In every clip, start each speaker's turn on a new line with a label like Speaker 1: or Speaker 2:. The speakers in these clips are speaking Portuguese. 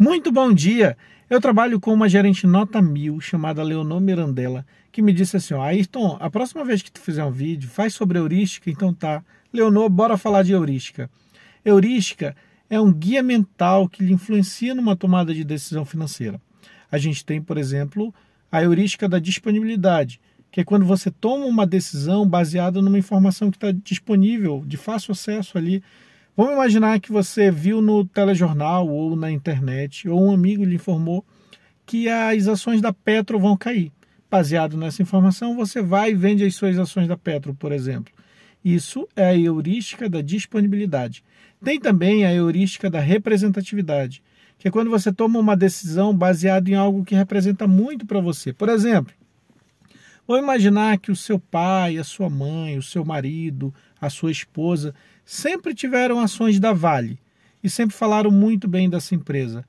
Speaker 1: Muito bom dia! Eu trabalho com uma gerente nota mil chamada Leonor Mirandela, que me disse assim: ó, Ayrton, a próxima vez que tu fizer um vídeo, faz sobre heurística, então tá. Leonor, bora falar de heurística. Heurística é um guia mental que lhe influencia numa tomada de decisão financeira. A gente tem, por exemplo, a heurística da disponibilidade, que é quando você toma uma decisão baseada numa informação que está disponível, de fácil acesso ali Vamos imaginar que você viu no telejornal ou na internet, ou um amigo lhe informou que as ações da Petro vão cair. Baseado nessa informação, você vai e vende as suas ações da Petro, por exemplo. Isso é a heurística da disponibilidade. Tem também a heurística da representatividade, que é quando você toma uma decisão baseada em algo que representa muito para você. Por exemplo, vou imaginar que o seu pai, a sua mãe, o seu marido, a sua esposa sempre tiveram ações da Vale e sempre falaram muito bem dessa empresa.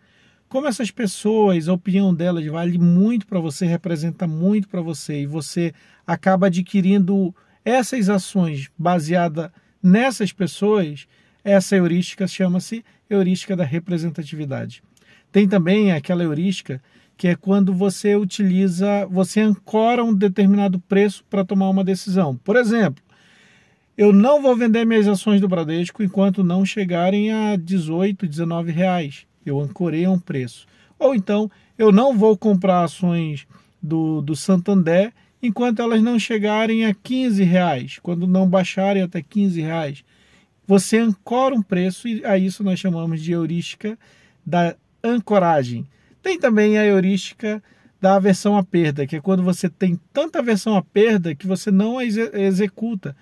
Speaker 1: Como essas pessoas, a opinião delas vale muito para você, representa muito para você e você acaba adquirindo essas ações baseada nessas pessoas, essa heurística chama-se heurística da representatividade. Tem também aquela heurística que é quando você utiliza, você ancora um determinado preço para tomar uma decisão. Por exemplo, eu não vou vender minhas ações do Bradesco enquanto não chegarem a 18, 19 reais. Eu ancorei a um preço. Ou então, eu não vou comprar ações do, do Santander enquanto elas não chegarem a 15 reais, quando não baixarem até 15 reais. Você ancora um preço e a isso nós chamamos de heurística da ancoragem. Tem também a heurística da aversão à perda, que é quando você tem tanta aversão à perda que você não a executa.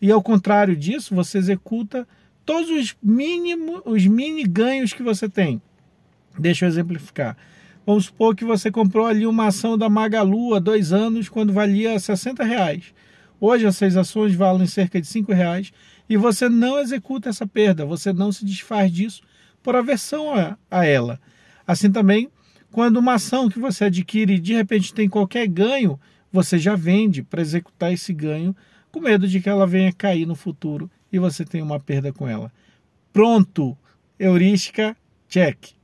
Speaker 1: E ao contrário disso, você executa todos os mínimos, os mini ganhos que você tem. Deixa eu exemplificar. Vamos supor que você comprou ali uma ação da Magalu há dois anos, quando valia 60 reais. Hoje essas ações valem cerca de 5 reais e você não executa essa perda, você não se desfaz disso por aversão a, a ela. Assim também, quando uma ação que você adquire de repente tem qualquer ganho, você já vende para executar esse ganho com medo de que ela venha cair no futuro e você tenha uma perda com ela. Pronto! Heurística, check.